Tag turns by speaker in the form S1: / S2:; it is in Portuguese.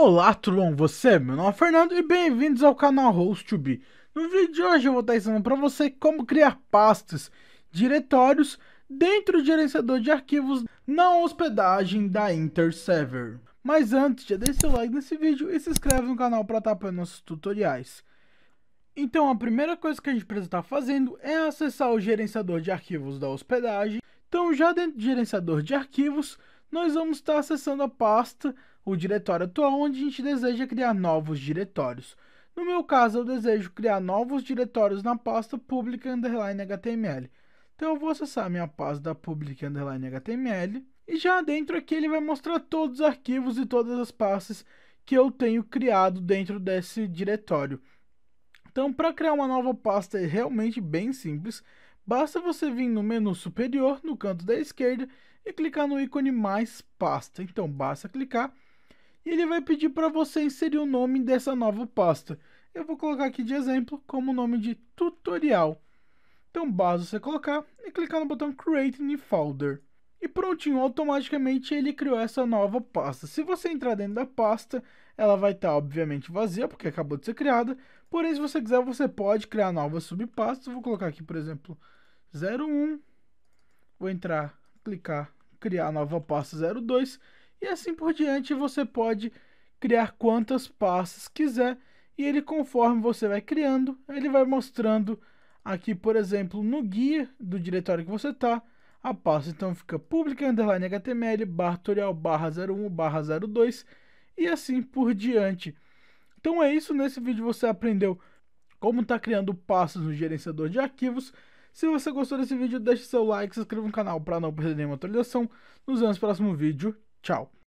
S1: Olá, Tron, você? Meu nome é Fernando e bem-vindos ao canal host 2 No vídeo de hoje eu vou estar ensinando para você como criar pastas, diretórios dentro do gerenciador de arquivos na hospedagem da Interserver. Mas antes, já deixe seu like nesse vídeo e se inscreve no canal para estar apoiando nossos tutoriais. Então a primeira coisa que a gente precisa estar fazendo é acessar o gerenciador de arquivos da hospedagem. Então já dentro do gerenciador de arquivos, nós vamos estar acessando a pasta o diretório atual onde a gente deseja criar novos diretórios. No meu caso, eu desejo criar novos diretórios na pasta public underline html. Então eu vou acessar minha pasta pública public underline html e já dentro aqui ele vai mostrar todos os arquivos e todas as pastas que eu tenho criado dentro desse diretório. Então, para criar uma nova pasta é realmente bem simples. Basta você vir no menu superior, no canto da esquerda, e clicar no ícone mais pasta. Então, basta clicar e ele vai pedir para você inserir o nome dessa nova pasta. Eu vou colocar aqui de exemplo como nome de tutorial. Então basta você colocar e clicar no botão Create New Folder. E prontinho, automaticamente ele criou essa nova pasta. Se você entrar dentro da pasta, ela vai estar tá, obviamente vazia, porque acabou de ser criada. Porém, se você quiser, você pode criar novas subpastas. Vou colocar aqui, por exemplo, 01. Vou entrar, clicar, criar nova pasta 02 e assim por diante você pode criar quantas pastas quiser e ele conforme você vai criando, ele vai mostrando aqui, por exemplo, no guia do diretório que você está, a pasta então fica pública, underline html, barra tutorial, barra 01, barra 02 e assim por diante. Então é isso, nesse vídeo você aprendeu como está criando pastas no gerenciador de arquivos. Se você gostou desse vídeo, deixe seu like, se inscreva no canal para não perder nenhuma atualização. Nos vemos no próximo vídeo. Tchau.